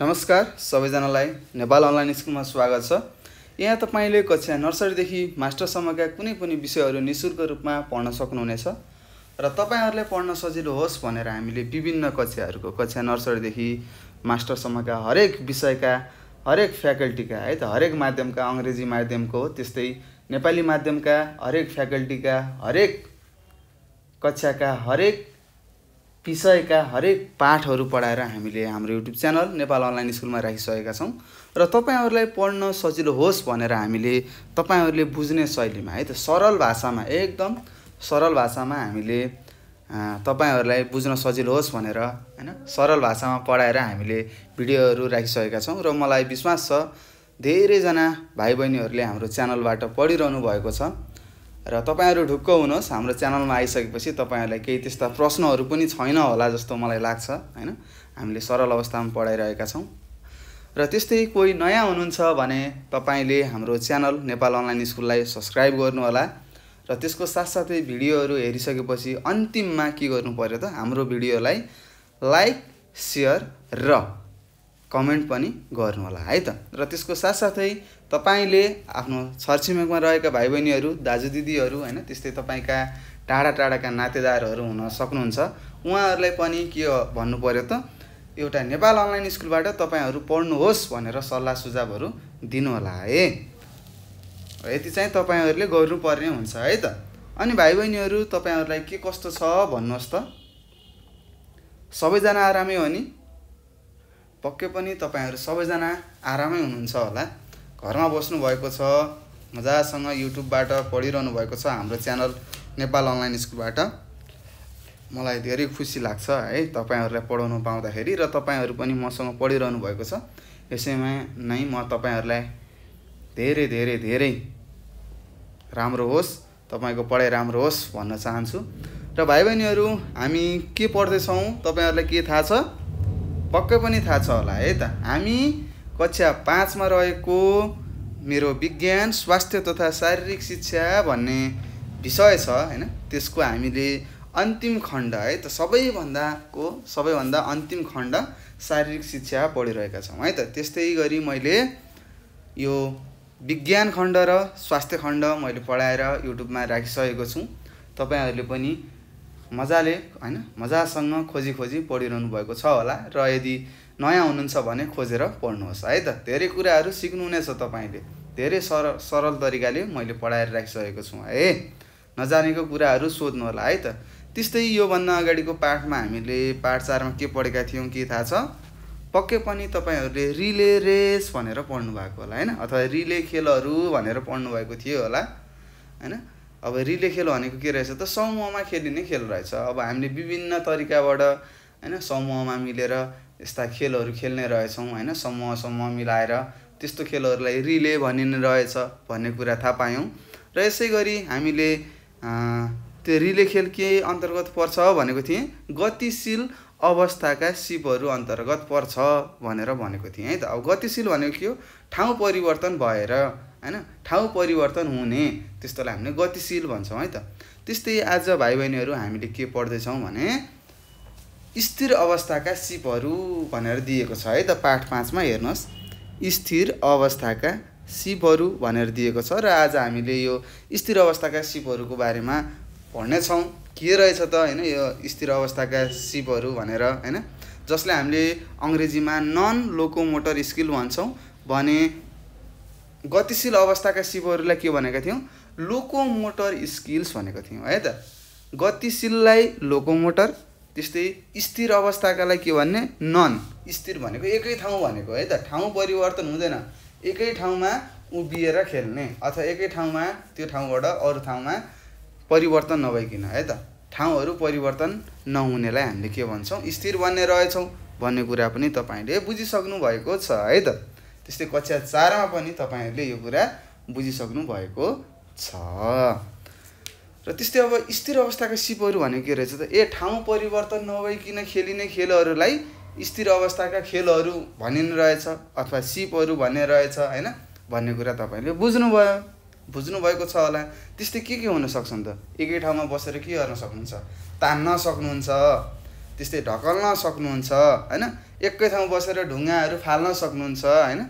नमस्कार सबैजनालाई नेपाल अनलाइन स्कुलमा स्वागत छ यहाँ तपाईँले कक्षा नर्सरीदेखि मास्टरसम्मका कुनै पनि विषयहरू नि शुल्क रूपमा पढ्न सक्नुहुनेछ र तपाईँहरूलाई पढ्न सजिलो होस् भनेर हामीले विभिन्न कक्षाहरूको कक्षा नर्सरीदेखि मास्टरसम्मका हरेक विषयका हरेक फ्याकल्टीका है त हरेक माध्यमका अङ्ग्रेजी माध्यमको त्यस्तै नेपाली माध्यमका हरेक फ्याकल्टीका हरेक कक्षाका हरेक विषयका हरेक पाठहरू पढाएर हामीले हाम्रो युट्युब च्यानल नेपाल अनलाइन स्कुलमा राखिसकेका छौँ र तपाईँहरूलाई पढ्न सजिलो होस् भनेर हामीले तपाईँहरूले बुझ्ने शैलीमा है त सरल भाषामा एकदम सरल भाषामा हामीले तपाईँहरूलाई बुझ्न सजिलो होस् भनेर होइन सरल भाषामा पढाएर हामीले भिडियोहरू राखिसकेका छौँ र मलाई विश्वास छ धेरैजना भाइ बहिनीहरूले हाम्रो च्यानलबाट पढिरहनु भएको छ र तपाईँहरू ढुक्क हुनुहोस् हाम्रो च्यानलमा आइसकेपछि तपाईँहरूलाई केही त्यस्ता प्रश्नहरू पनि छैन होला जस्तो मलाई लाग्छ होइन हामीले सरल अवस्थामा पढाइरहेका छौँ र त्यस्तै कोही नयाँ हुनुहुन्छ भने तपाईँले हाम्रो च्यानल नेपाल अनलाइन स्कुललाई सब्सक्राइब गर्नुहोला र त्यसको साथसाथै भिडियोहरू हेरिसकेपछि अन्तिममा के गर्नु पऱ्यो त हाम्रो भिडियोलाई लाइक सेयर र कमेन्ट पनि गर्नुहोला है त र त्यसको साथसाथै तपाईँले आफ्नो छरछिमेकमा रहेका भाइ बहिनीहरू दाजु दिदीहरू होइन त्यस्तै तपाईँका टाढा टाढाका नातेदारहरू हुन सक्नुहुन्छ उहाँहरूलाई पनि के भन्नु पऱ्यो त एउटा नेपाल अनलाइन स्कुलबाट तपाईँहरू पढ्नुहोस् भनेर सल्लाह सुझावहरू दिनुहोला है यति चाहिँ तपाईँहरूले गर्नुपर्ने हुन्छ है त अनि भाइ बहिनीहरू तपाईँहरूलाई के कस्तो छ भन्नुहोस् त सबैजना आरामै हो नि पक्कै पनि तपाईँहरू सबैजना आरामै हुनुहुन्छ होला घरमा बस्नुभएको छ मजासँग युट्युबबाट पढिरहनु भएको छ हाम्रो च्यानल नेपाल अनलाइन स्कुलबाट मलाई धेरै खुसी लाग्छ है तपाईँहरूलाई पढाउनु पाउँदाखेरि र तपाईँहरू पनि मसँग पढिरहनु भएको छ यसैमा नै म तपाईँहरूलाई धेरै धेरै धेरै राम्रो होस् तपाईँको पढाइ राम्रो होस् भन्न चाहन्छु र भाइ बहिनीहरू हामी के पढ्दैछौँ तपाईँहरूलाई के थाहा छ पक्कै पनि थाहा छ होला है त हामी कक्षा पाँचमा रहेको मेरो विज्ञान स्वास्थ्य तथा शारीरिक शिक्षा भन्ने विषय छ होइन त्यसको हामीले अन्तिम खण्ड है त सबैभन्दाको सबैभन्दा अन्तिम खण्ड शारीरिक शिक्षा पढिरहेका छौँ है त त्यस्तै गरी मैले यो विज्ञान खण्ड र स्वास्थ्य खण्ड मैले पढाएर युट्युबमा राखिसकेको छु तपाईँहरूले पनि मजाले होइन मजासँग खोजी खोजी पढिरहनु भएको छ होला र यदि नयाँ हुनुहुन्छ भने खोजेर पढ्नुहोस् है त धेरै कुराहरू सिक्नुहुनेछ तपाईँले धेरै सरल सरल तरिकाले मैले पढाएर राखिसकेको छु है नजानेको कुराहरू सोध्नु होला है त त्यस्तै योभन्दा अगाडिको पाठमा हामीले पाठ चारमा के पढेका थियौँ के थाहा छ पक्कै पनि तपाईँहरूले रिले रेस भनेर पढ्नु भएको होला होइन अथवा रिले खेलहरू भनेर पढ्नुभएको थियो होला होइन अब रिले खेल भनेको के रहेछ त समूहमा खेलिने खेल रहेछ अब हामीले विभिन्न तरिकाबाट होइन समूहमा मिलेर यस्ता खेलहरू खेल्ने रहेछौँ होइन समूह समूह मिलाएर त्यस्तो खेलहरूलाई रिले भनिने रहेछ भन्ने कुरा थाहा पायौँ र यसै गरी हामीले त्यो रिले खेल के अन्तर्गत पर्छ भनेको थिएँ गतिशील अवस्थाका सिपहरू अन्तर्गत पर्छ भनेर भनेको थिएँ है त अब गतिशील भनेको के हो ठाउँ परिवर्तन भएर होइन ठाउँ परिवर्तन हुने त्यस्तोलाई हामीले गतिशील भन्छौँ है त त्यस्तै आज भाइ बहिनीहरू हामीले के पढ्दैछौँ भने स्थिर अवस्थाका सिपहरू भनेर दिएको छ है त पाठ पाँचमा हेर्नुहोस् स्थिर अवस्थाका सिपहरू भनेर दिएको छ र आज हामीले यो स्थिर अवस्थाका सिपहरूको बारेमा पढ्नेछौँ के रहेछ त होइन यो स्थिर अवस्थाका सिपहरू भनेर होइन जसलाई हामीले अङ्ग्रेजीमा नन लोकोमोटर स्किल भन्छौँ भने गतिशील अवस्थाका शिवहरूलाई के भनेका थियौँ लोकोमोटर स्किल्स भनेको थियौँ है त गतिशीललाई लोकोमोटर त्यस्तै स्थिर अवस्थाकालाई के भन्ने नन स्थिर भनेको एकै ठाउँ भनेको है त ठाउँ परिवर्तन हुँदैन एकै ठाउँमा उभिएर खेल्ने अथवा एकै ठाउँमा त्यो ठाउँबाट अरू ठाउँमा परिवर्तन नभइकन है त ठाउँहरू परिवर्तन नहुनेलाई हामीले के भन्छौँ स्थिर बन्ने रहेछौँ भन्ने कुरा पनि तपाईँले बुझिसक्नु भएको छ है त त्यस्तै कक्षा चारमा पनि तपाईँहरूले यो कुरा बुझिसक्नु भएको छ र त्यस्तै अब स्थिर अवस्थाका सिपहरू भनेको के रहेछ त ए ठाउँ परिवर्तन नभइकन खेलिने खेलहरूलाई स्थिर अवस्थाका खेलहरू भनिने रहेछ अथवा सिपहरू भन्ने रहेछ होइन भन्ने कुरा तपाईँले बुझ्नुभयो बुझ्नुभएको छ होला त्यस्तै के के हुनसक्छ नि त एकै ठाउँमा बसेर के गर्न सक्नुहुन्छ तान्न सक्नुहुन्छ त्यस्तै ढकल्न सक्नुहुन्छ होइन एकै ठाउँ बसेर ढुङ्गाहरू फाल्न सक्नुहुन्छ होइन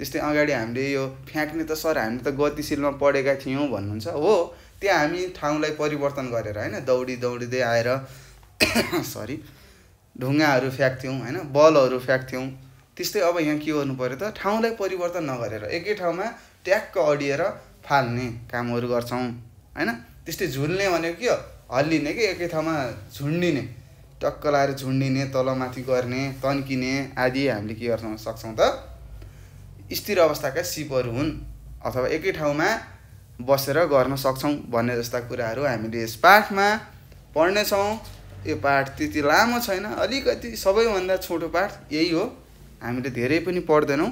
त्यस्तै अगाडि हामीले यो फ्याँक्ने त सर हामी त गतिशीलमा पढेका थियौँ भन्नुहुन्छ हो त्यहाँ हामी ठाउँलाई परिवर्तन गरेर होइन दौडी दौडिँदै आएर सरी ढुङ्गाहरू फ्याँक्थ्यौँ होइन बलहरू फ्याँक्थ्यौँ त्यस्तै अब यहाँ के गर्नु पऱ्यो त ठाउँलाई परिवर्तन नगरेर एकै ठाउँमा ट्याक्क अडिएर फाल्ने कामहरू गर्छौँ होइन त्यस्तै झुल्ने भनेको के हो हल्लिने कि एकै ठाउँमा झुन्डिने टक्क लाएर झुन्डिने तलमाथि गर्ने तन्किने आदि हामीले के गर्छौँ सक्छौँ त स्थिर अवस्थाका सिपहरू हुन् अथवा एकै ठाउँमा बसेर गर्न सक्छौँ भन्ने जस्ता कुराहरू हामीले यस पाठमा पढ्नेछौँ यो पाठ त्यति लामो छैन अलिकति सबैभन्दा छोटो पाठ यही हो हामीले धेरै पनि पढ्दैनौँ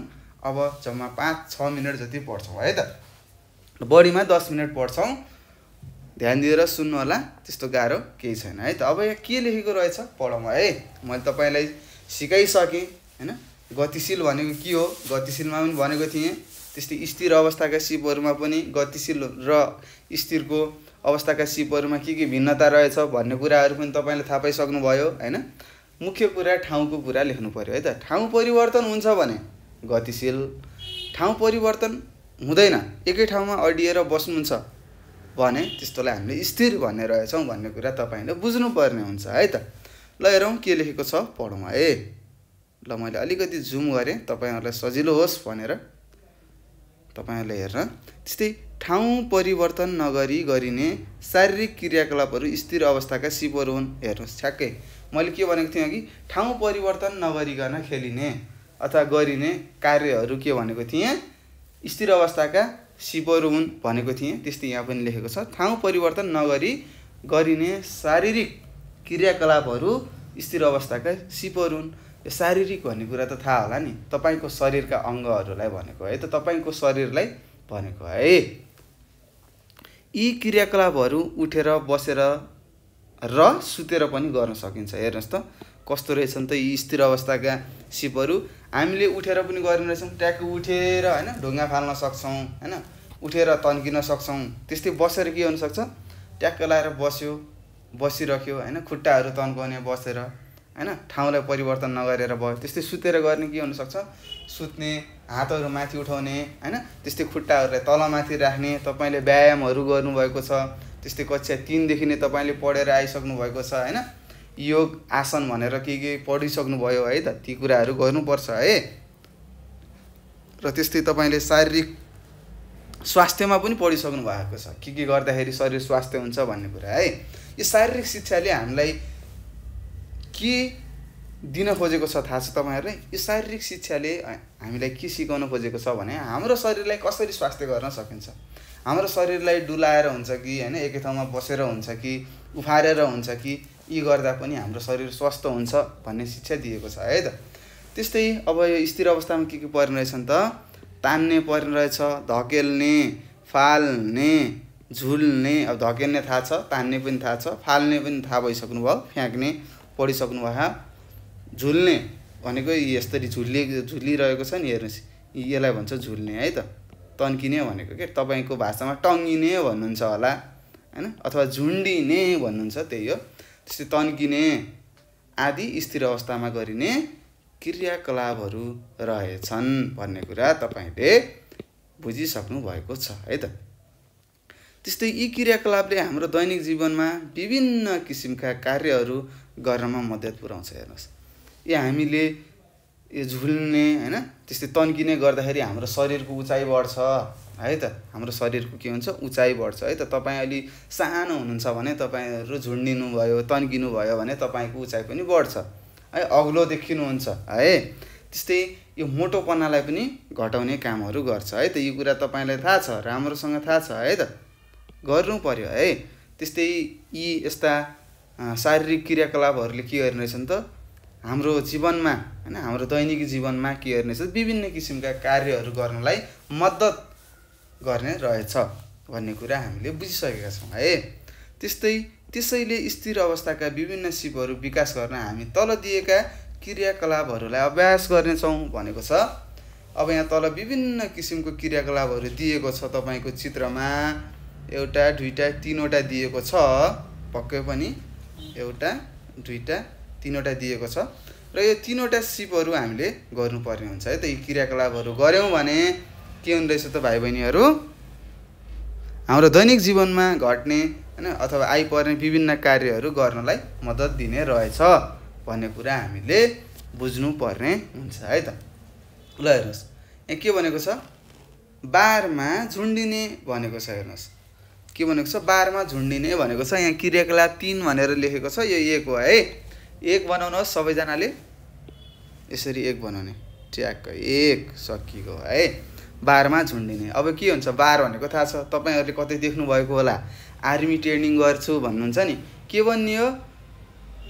अब जम्मा पाँच छ मिनट जति पढ्छौँ है त बढीमा दस मिनट पढ्छौँ ध्यान दिएर सुन्नु होला त्यस्तो गाह्रो केही छैन है त अब यहाँ के लेखेको रहेछ पढौँ है मैले तपाईँलाई सिकाइसकेँ होइन गतिशील भनेको के हो गतिशीलमा पनि भनेको थिएँ त्यस्तै स्थिर अवस्थाका सिपहरूमा पनि गतिशील र स्थिरको अवस्थाका सिपहरूमा के के भिन्नता रहेछ भन्ने कुराहरू पनि तपाईँले थाहा पाइसक्नुभयो होइन मुख्य कुरा ठाउँको कुरा लेख्नु पऱ्यो है त ठाउँ परिवर्तन हुन्छ भने गतिशील ठाउँ परिवर्तन हुँदैन एकै ठाउँमा अडिएर बस्नुहुन्छ भने त्यस्तोलाई हामीले स्थिर भन्ने रहेछौँ भन्ने कुरा तपाईँले बुझ्नुपर्ने हुन्छ है त ल हेरौँ के लेखेको छ पढौँ है ल मैले अलिकति जुम गरेँ तपाईँहरूलाई सजिलो होस् भनेर तपाईँहरूले हेर्न त्यस्तै ठाउँ परिवर्तन नगरी गरिने शारीरिक क्रियाकलापहरू स्थिर अवस्थाका सिपहरू हुन् हेर्नुहोस् ठ्याक्कै मैले के भनेको थिएँ अघि ठाउँ परिवर्तन नगरिकन खेलिने अथवा गरिने कार्यहरू के भनेको थिएँ स्थिर अवस्थाका सिपरुन भनेको थिएँ त्यस्तै यहाँ पनि लेखेको छ ठाउँ परिवर्तन नगरी गरिने शारीरिक क्रियाकलापहरू स्थिर अवस्थाका सिपरुन यो शारीरिक भन्ने कुरा त थाहा होला नि तपाईँको शरीरका अङ्गहरूलाई भनेको है त तपाईँको शरीरलाई भनेको है यी क्रियाकलापहरू उठेर बसेर र सुतेर पनि गर्न सकिन्छ हेर्नुहोस् त कस्तो रहेछन् त यी स्थिर अवस्थाका सिपहरू हामीले उठेर पनि गर्ने रहेछौँ ट्याक उठेर होइन ढुङ्गा फाल्न सक्छौँ होइन उठेर तन्किन सक्छौँ त्यस्तै बसेर के हुनसक्छ ट्याक्क लाएर बस्यो बसिरह्यो होइन खुट्टाहरू तन्काउने बसेर होइन ठाउँलाई परिवर्तन नगरेर भयो त्यस्तै सुतेर गर्ने के हुनसक्छ सुत्ने हातहरू माथि उठाउने होइन त्यस्तै खुट्टाहरूलाई तलमाथि राख्ने तपाईँले व्यायामहरू गर्नुभएको छ त्यस्तै कक्षा तिनदेखि नै तपाईँले पढेर आइसक्नु भएको छ होइन योग आसन भनेर के के पढिसक्नुभयो है त ती कुराहरू गर्नुपर्छ है र त्यस्तै तपाईँले शारीरिक स्वास्थ्यमा पनि पढिसक्नु भएको छ के के गर्दाखेरि शरीर स्वास्थ्य हुन्छ भन्ने कुरा है यो शारीरिक शिक्षाले हामीलाई के दिन खोजेको छ थाहा छ तपाईँहरूलाई यो शारीरिक शिक्षाले हामीलाई के सिकाउन खोजेको छ भने हाम्रो शरीरलाई कसरी स्वास्थ्य गर्न सकिन्छ हाम्रो शरीरलाई डुलाएर हुन्छ कि होइन एकै ठाउँमा बसेर हुन्छ कि उफारेर हुन्छ कि यी गर्दा पनि हाम्रो शरीर स्वस्थ हुन्छ भन्ने शिक्षा दिएको छ है त त्यस्तै अब यो स्थिर अवस्थामा के के पर्ने रहेछन् त तान्ने पर्ने रहेछ धकेल्ने फाल्ने झुल्ने अब धकेल्ने थाहा छ तान्ने पनि थाहा छ फाल्ने पनि थाहा भइसक्नु भयो फ्याँक्ने पढिसक्नु भयो झुल्ने भनेको यसरी झुल्ले झुलिरहेको छ नि हेर्नुहोस् यसलाई भन्छ झुल्ने है त तन्किने भनेको के तपाईँको भाषामा टङ्गिने भन्नुहुन्छ होला होइन अथवा झुन्डिने भन्नुहुन्छ त्यही हो त्यस्तै तन्किने आदि स्थिर अवस्थामा गरिने क्रियाकलापहरू रहेछन् भन्ने कुरा तपाईँले बुझिसक्नु भएको छ है त त्यस्तै यी क्रियाकलापले हाम्रो दैनिक जीवनमा विभिन्न किसिमका कार्यहरू गर्नमा मद्दत पुऱ्याउँछ हेर्नुहोस् यो हामीले यो झुल्ने होइन त्यस्तै तन्किने गर्दाखेरि हाम्रो शरीरको उचाइ बढ्छ है त हाम्रो शरीरको के हुन्छ उचाइ बढ्छ है त तपाईँ अलि सानो हुनुहुन्छ भने तपाईँहरू झुन्डिनु भयो तन्किनु भयो भने तपाईँको उचाइ पनि बढ्छ है अग्लो देखिनुहुन्छ है त्यस्तै यो मोटोपनालाई पनि घटाउने कामहरू गर्छ है त यो कुरा तपाईँलाई थाहा छ राम्रोसँग थाहा छ है त गर्नु पऱ्यो है त्यस्तै यी यस्ता शारीरिक क्रियाकलापहरूले के गर्ने रहेछन् त हाम्रो जीवनमा होइन हाम्रो दैनिक जीवनमा के गर्ने रहेछ विभिन्न किसिमका कार्यहरू गर्नलाई मद्दत गर्ने रहेछ भन्ने कुरा हामीले बुझिसकेका छौँ है त्यस्तै त्यसैले स्थिर अवस्थाका विभिन्न सिपहरू विकास गर्न हामी तल दिएका क्रियाकलापहरूलाई अभ्यास गर्नेछौँ भनेको छ अब यहाँ तल विभिन्न किसिमको क्रियाकलापहरू दिएको छ तपाईँको चित्रमा एउटा दुईवटा तिनवटा दिएको छ पक्कै पनि एउटा दुईवटा तिनवटा दिएको छ र यो तिनवटा सिपहरू हामीले गर्नुपर्ने हुन्छ है त यी क्रियाकलापहरू गऱ्यौँ भने के हुँदो रहेछ त भाइ बहिनीहरू हाम्रो दैनिक जीवनमा घट्ने होइन अथवा आइपर्ने विभिन्न कार्यहरू गर्नलाई मद्दत दिने रहेछ भन्ने कुरा हामीले बुझ्नुपर्ने हुन्छ है त ल हेर्नुहोस् यहाँ के भनेको छ बारमा झुन्डिने भनेको छ हेर्नुहोस् के भनेको छ बारमा झुन्डिने भनेको छ यहाँ क्रियाकलाप तिन भनेर लेखेको छ यो एक हो है एक बनाउनुहोस् सबैजनाले यसरी एक बनाउने ट्याक्क एक सकिएको है बारमा झुन्डिने अब के हुन्छ बार भनेको थाहा छ तपाईँहरूले कतै देख्नुभएको होला आर्मी ट्रेनिङ गर्छु भन्नुहुन्छ नि के बनियो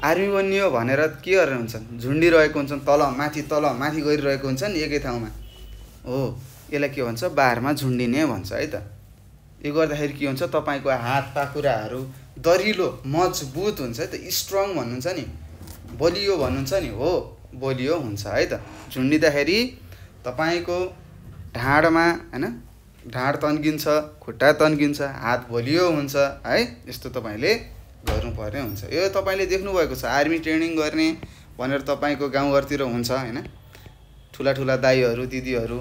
आर्मी बनियो भनेर के गरेर हुन्छन् झुन्डिरहेको हुन्छन् तल माथि तल माथि गरिरहेको हुन्छ नि एकै ठाउँमा हो यसलाई के भन्छ बारमा झुन्डिने भन्छ है त यो गर्दाखेरि के हुन्छ तपाईँको हात पाखुराहरू दरिलो मजबुत हुन्छ है त स्ट्रङ भन्नुहुन्छ नि बलियो भन्नुहुन्छ नि हो बलियो हुन्छ है त झुन्डिँदाखेरि तपाईँको ढाडमा होइन ढाड तन्किन्छ खुट्टा तन्किन्छ हात भोलियो हुन्छ है यस्तो तपाईँले गर्नुपर्ने हुन्छ यो तपाईँले देख्नुभएको छ आर्मी ट्रेनिङ गर्ने भनेर तपाईँको गाउँघरतिर हुन्छ होइन ठुला ठुला दाईहरू दिदीहरू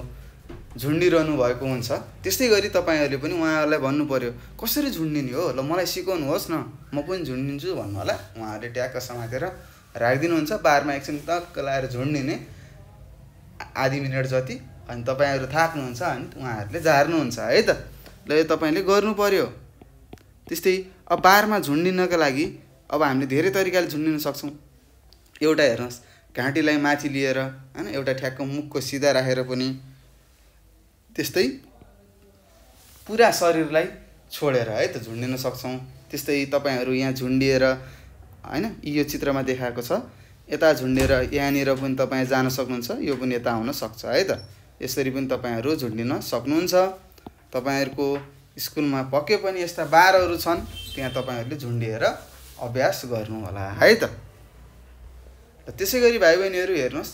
झुन्डिरहनु भएको हुन्छ त्यस्तै गरी तपाईँहरूले पनि उहाँहरूलाई भन्नु पऱ्यो कसरी झुन्डिने हो ल मलाई सिकाउनुहोस् न म पनि झुन्डिन्छु भन्नु होला उहाँहरूले ट्याक्क समातेर राखिदिनुहुन्छ बारमा एकछिन तक्क लाएर झुन्डिने आधी मिनट जति अनि तपाईँहरू थाक्नुहुन्छ अनि उहाँहरूले झार्नुहुन्छ है त ल यो तपाईँले गर्नु पऱ्यो त्यस्तै अब बारमा झुन्डिनका लागि अब हामीले धेरै तरिकाले झुन्डिन सक्छौँ एउटा हेर्नुहोस् घाँटीलाई माथि लिएर होइन एउटा ठ्याक्क मुखको सिधा राखेर पनि त्यस्तै पुरा शरीरलाई छोडेर है त झुन्डिन सक्छौँ त्यस्तै तपाईँहरू यहाँ झुन्डिएर होइन यो चित्रमा देखाएको छ यता झुन्डेर यहाँनिर पनि तपाईँ जान सक्नुहुन्छ यो पनि यता आउन सक्छ है त यसरी पनि तपाईँहरू झुन्डिन सक्नुहुन्छ तपाईँहरूको स्कुलमा पक्कै पनि यस्ता बारहरू छन् त्यहाँ तपाईँहरूले झुन्डिएर अभ्यास गर्नुहोला है त त्यसै गरी भाइ बहिनीहरू हेर्नुहोस्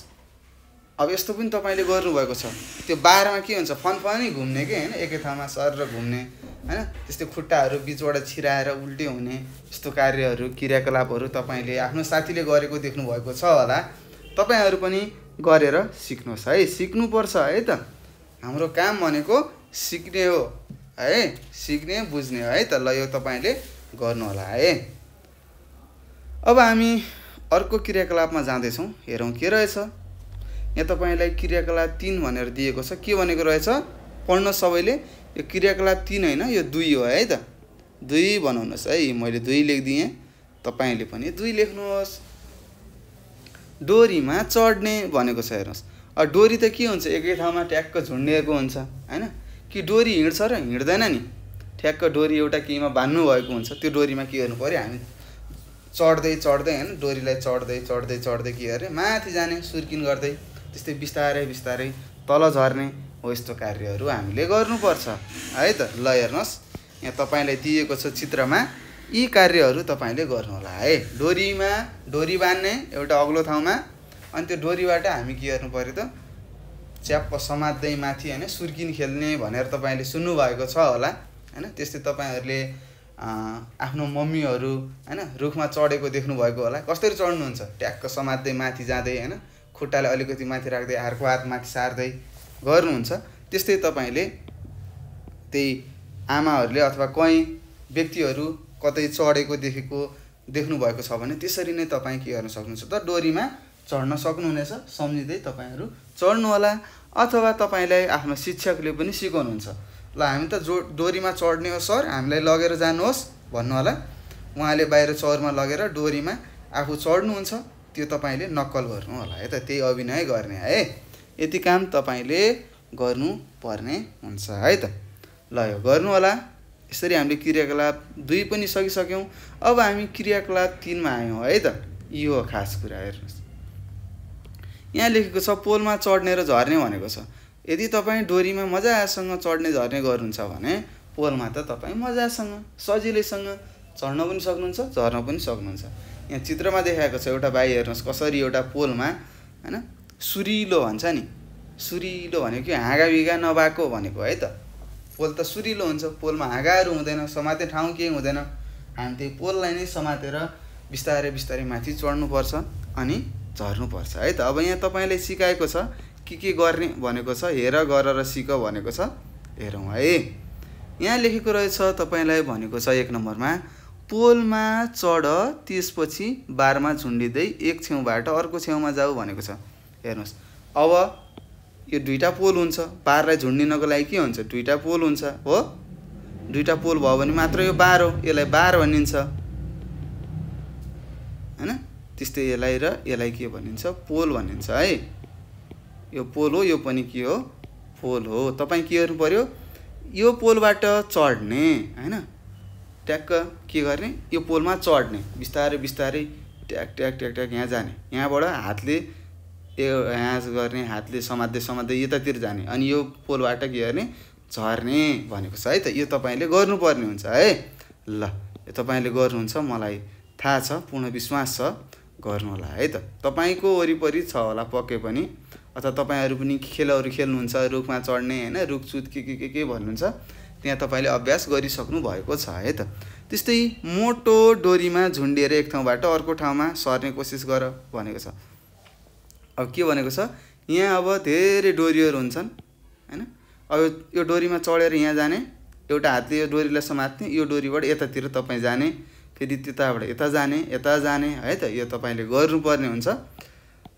अब यस्तो पनि तपाईँले गर्नुभएको छ त्यो बाह्रमा के हुन्छ फनफनी घुम्ने कि होइन एकै ठाउँमा सर र घुम्ने होइन त्यस्तो खुट्टाहरू बिचबाट छिराएर उल्टे हुने यस्तो कार्यहरू क्रियाकलापहरू तपाईँले आफ्नो साथीले गरेको देख्नुभएको छ होला तपाईँहरू पनि गरेर सिक्नुहोस् है सिक्नुपर्छ है त हाम्रो काम भनेको सिक्ने हो है सिक्ने बुझ्ने हो है त ल यो तपाईँले गर्नुहोला है अब हामी अर्को क्रियाकलापमा जाँदैछौँ हेरौँ के रहेछ यहाँ तपाईँलाई क्रियाकलाप तिन भनेर दिएको छ के भनेको रहेछ पढ्न सबैले यो क्रियाकलाप तिन होइन यो दुई हो है त दुई बनाउनुहोस् है मैले दुई लेखिदिएँ तपाईँले पनि दुई लेख्नुहोस् डोरीमा चढ्ने भनेको छ हेर्नुहोस् अब डोरी त के हुन्छ एकै ठाउँमा ट्याक्क झुन्डिएको हुन्छ होइन कि डोरी हिँड्छ र हिँड्दैन नि ठ्याक्क डोरी एउटा केहीमा भएको हुन्छ त्यो डोरीमा के गर्नु पऱ्यो हामी चढ्दै चढ्दै होइन डोरीलाई चढ्दै चढ्दै चढ्दै के अरे माथि जाने सुर्किन गर्दै त्यस्तै बिस्तारै बिस्तारै तल झर्ने हो यस्तो कार्यहरू हामीले गर्नुपर्छ है त ल हेर्नुहोस् यहाँ तपाईँलाई दिएको छ चित्रमा यी कार्यहरू तपाईँले गर्नुहोला है डोरीमा डोरी बाँध्ने एउटा अग्लो ठाउँमा अनि त्यो डोरीबाट हामी के गर्नु पऱ्यो त च्याप्प समात्दै माथि होइन सुर्किन खेल्ने भनेर तपाईँले सुन्नुभएको छ होला होइन त्यस्तै तपाईँहरूले आफ्नो मम्मीहरू होइन रुखमा चढेको देख्नुभएको होला कसरी चढ्नुहुन्छ ट्याक्क समात्दै माथि जाँदै होइन खुट्टाले अलिकति माथि राख्दै अर्को हात माथि सार्दै गर्नुहुन्छ त्यस्तै तपाईँले त्यही आमाहरूले अथवा कहीँ व्यक्तिहरू कतै चढेको देखेको देख्नुभएको छ भने त्यसरी नै तपाईँ के गर्न सक्नुहुन्छ त डोरीमा चढ्न सक्नुहुनेछ सम्झिँदै तपाईँहरू चढ्नुहोला अथवा तपाईँलाई आफ्नो शिक्षकले पनि सिकाउनुहुन्छ ल हामी त जो डोरीमा चढ्ने हो सर हामीलाई लगेर जानुहोस् भन्नुहोला उहाँले बाहिर चौरमा लगेर डोरीमा आफू चढ्नुहुन्छ त्यो तपाईँले नक्कल गर्नु होला है त त्यही अभिनय गर्ने है यति काम तपाईँले गर्नुपर्ने हुन्छ है त ल यो गर्नुहोला यसरी हामीले क्रियाकलाप दुई पनि सकिसक्यौँ अब हामी क्रियाकलाप तिनमा आयौँ है त यो हो खास कुरा हेर्नुहोस् यहाँ लेखेको छ पोलमा चढ्ने र झर्ने भनेको छ यदि तपाईँ डोरीमा मजासँग चढ्ने झर्ने गर्नुहुन्छ भने पोलमा त तपाईँ मजासँग सजिलैसँग चढ्न पनि सक्नुहुन्छ झर्न पनि सक्नुहुन्छ यहाँ चित्रमा देखाएको छ एउटा भाइ हेर्नुहोस् कसरी एउटा पोलमा होइन सुरिलो भन्छ नि सुरिलो भनेको हाँगाबिगा नभएको भनेको है त पोल त सुरिलो हुन्छ पोलमा हाँगाहरू हुँदैन समाते ठाउँ केही हुँदैन हामी त्यही पोललाई नै समातेर बिस्तारै बिस्तारै माथि चढ्नुपर्छ अनि झर्नुपर्छ है त अब यहाँ तपाईँले सिकाएको छ के के गर्ने भनेको छ हेर गर र सिक भनेको छ हेरौँ है यहाँ लेखेको रहेछ तपाईँलाई भनेको छ एक नम्बरमा पोलमा चढ त्यसपछि बारमा झुन्डिँदै एक छेउबाट अर्को छेउमा जाऊ भनेको छ हेर्नुहोस् अब यो दुईवटा पोल हुन्छ बारलाई झुन्डिनको लागि के हुन्छ दुईवटा पोल हुन्छ हो दुईवटा पोल भयो भने मात्र यो बार हो यसलाई बार भनिन्छ होइन त्यस्तै यसलाई र यसलाई के भनिन्छ पोल भनिन्छ है यो पोल हो यो पनि के हो पोल हो तपाईँ के गर्नु पऱ्यो यो पोलबाट चढ्ने होइन ट्याक्क के गर्ने यो पोलमा चढ्ने बिस्तारै बिस्तारै ट्याक ट्याक ट्याक ट्याक यहाँ जाने यहाँबाट हातले यो ह्याँस गर्ने हातले समात्दै समात्दै यतातिर जाने अनि यो पोलबाट के गर्ने झर्ने भनेको छ है त यो तपाईँले गर्नुपर्ने हुन्छ है ल यो तपाईँले गर्नुहुन्छ मलाई थाहा छ पूर्ण विश्वास छ गर्नु होला है त तपाईँको वरिपरि छ होला पक्कै पनि अथवा तपाईँहरू पनि खेलहरू खेल्नुहुन्छ रुखमा चढ्ने होइन रुखचुत के के के के भन्नुहुन्छ त्यहाँ तपाईँले अभ्यास गरिसक्नु भएको छ है त त्यस्तै मोटो डोरीमा झुन्डिएर एक ठाउँबाट अर्को ठाउँमा सर्ने कोसिस गर भनेको छ अब के भनेको छ यहाँ अब धेरै डोरीहरू हुन्छन् होइन अब यो डोरीमा चढेर यहाँ जाने एउटा हातले यो डोरीलाई समात्ने यो डोरीबाट यतातिर तपाईँ जाने फेरि त्यताबाट यता जाने यता जाने है त यो तपाईँले गर्नुपर्ने हुन्छ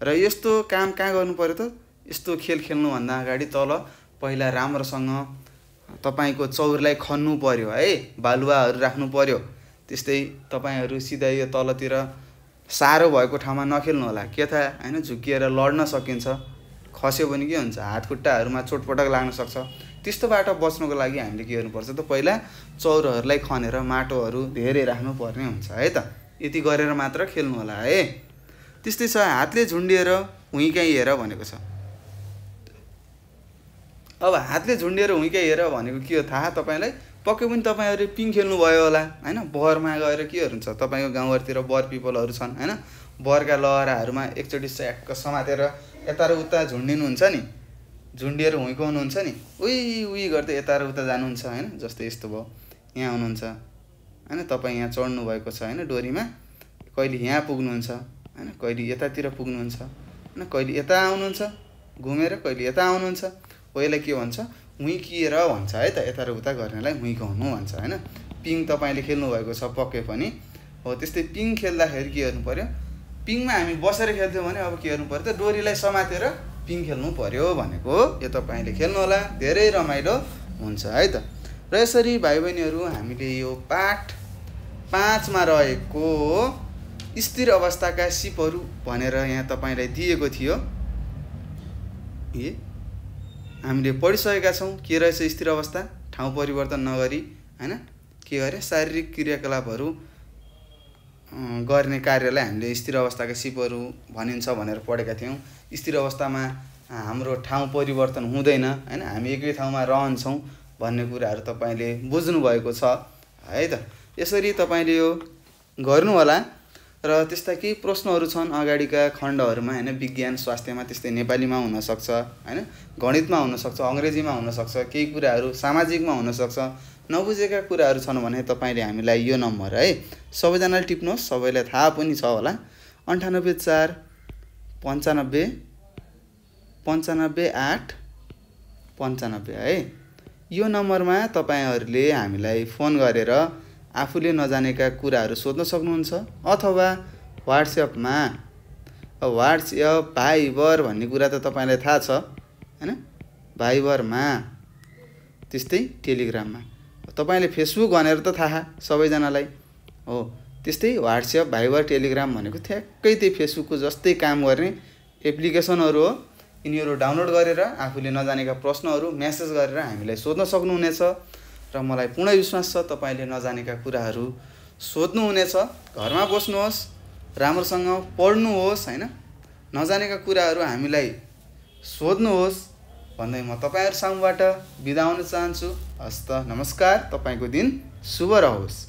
र यस्तो काम कहाँ गर्नु पऱ्यो त यस्तो खेल खेल्नुभन्दा अगाडि तल पहिला राम्रोसँग तपाईँको चौरलाई खन्नु पऱ्यो है बालुवाहरू राख्नु पऱ्यो त्यस्तै तपाईँहरू सिधै यो तलतिर साह्रो भएको ठाउँमा नखेल्नु होला के था होइन झुक्किएर लड्न सकिन्छ खस्यो भने के हुन्छ हात हातखुट्टाहरूमा चोटपटक लाग्न सक्छ त्यस्तोबाट बच्नुको लागि हामीले के गर्नुपर्छ त पहिला चौरहरूलाई खनेर माटोहरू धेरै राख्नुपर्ने हुन्छ है त यति गरेर मात्र खेल्नु होला है त्यस्तै छ हातले झुन्डिएर हेर भनेको छ अब हातले झुन्डिएर हेर भनेको के हो थाहा तपाईँलाई पक्कै पनि तपाईँहरू पिङ खेल्नुभयो होला होइन बरमा गएर के हुन्छ तपाईँको गाउँघरतिर बर पिपलहरू छन् होइन बरका लहराहरूमा एकचोटि स्याक्क समातेर यता र उता झुन्डिनुहुन्छ नि झुन्डिएर हुनुहुन्छ नि उही उही गर्दै यता र उता जानुहुन्छ होइन जस्तै यस्तो भयो यहाँ आउनुहुन्छ होइन तपाईँ यहाँ भएको छ होइन डोरीमा कहिले यहाँ पुग्नुहुन्छ होइन कहिले यतातिर पुग्नुहुन्छ होइन कहिले यता आउनुहुन्छ घुमेर कहिले यता आउनुहुन्छ हो यसलाई के भन्छ हुइकिएर भन्छ है त यता र उता गर्नेलाई हुइकाउनु भन्छ होइन पिङ तपाईँले खेल्नुभएको छ पक्कै पनि हो त्यस्तै पिङ खेल्दाखेरि के गर्नु पऱ्यो पिङमा हामी बसेर खेल्थ्यौँ भने अब के गर्नु पऱ्यो त डोरीलाई समातेर पिङ खेल्नु पऱ्यो भनेको हो यो तपाईँले होला धेरै रमाइलो हुन्छ है त र यसरी भाइ बहिनीहरू हामीले यो पाठ पाँचमा रहेको स्थिर अवस्थाका सिपहरू भनेर यहाँ तपाईँलाई दिएको थियो ए हामीले पढिसकेका छौँ के रहेछ स्थिर अवस्था ठाउँ परिवर्तन नगरी होइन के गरे शारीरिक क्रियाकलापहरू गर्ने कार्यलाई हामीले स्थिर अवस्थाका सिपहरू भनिन्छ भनेर पढेका थियौँ स्थिर अवस्थामा हाम्रो ठाउँ परिवर्तन हुँदैन होइन हामी एकै ठाउँमा रहन्छौँ भन्ने कुराहरू तपाईँले बुझ्नुभएको छ है त यसरी तपाईँले यो गर्नुहोला र त्यस्ता केही प्रश्नहरू छन् अगाडिका खण्डहरूमा होइन विज्ञान स्वास्थ्यमा त्यस्तै नेपालीमा हुनसक्छ होइन गणितमा हुनसक्छ अङ्ग्रेजीमा हुनसक्छ केही कुराहरू सामाजिकमा हुनसक्छ नबुझेका कुराहरू छन् भने तपाईँले हामीलाई यो नम्बर है सबैजनाले टिप्नुहोस् सबैलाई थाहा पनि छ होला अन्ठानब्बे चार पन्चानब्बे पन्चानब्बे आठ पन्चानब्बे है यो नम्बरमा तपाईँहरूले हामीलाई फोन गरेर आफूले नजानेका कुराहरू सोध्न सक्नुहुन्छ अथवा वाट्सएपमा वाट्सएप भाइबर भन्ने कुरा त तपाईँलाई थाहा छ होइन भाइबरमा त्यस्तै टेलिग्राममा तपाईँले फेसबुक भनेर त थाहा सबैजनालाई हो त्यस्तै वाट्सएप भाइबर टेलिग्राम भनेको ठ्याक्कै त्यही फेसबुकको जस्तै काम गर्ने एप्लिकेसनहरू हो यिनीहरू डाउनलोड गरेर आफूले नजानेका प्रश्नहरू म्यासेज गरेर हामीलाई सोध्न सक्नुहुनेछ र मलाई पूर्ण विश्वास छ तपाईँले नजानेका कुराहरू सोध्नुहुनेछ घरमा बस्नुहोस् राम्रोसँग पढ्नुहोस् होइन नजानेका कुराहरू हामीलाई सोध्नुहोस् भन्दै म तपाईँहरू सामुबाट बिदा हुन चाहन्छु हस्त नमस्कार तपाईँको दिन शुभ रहोस्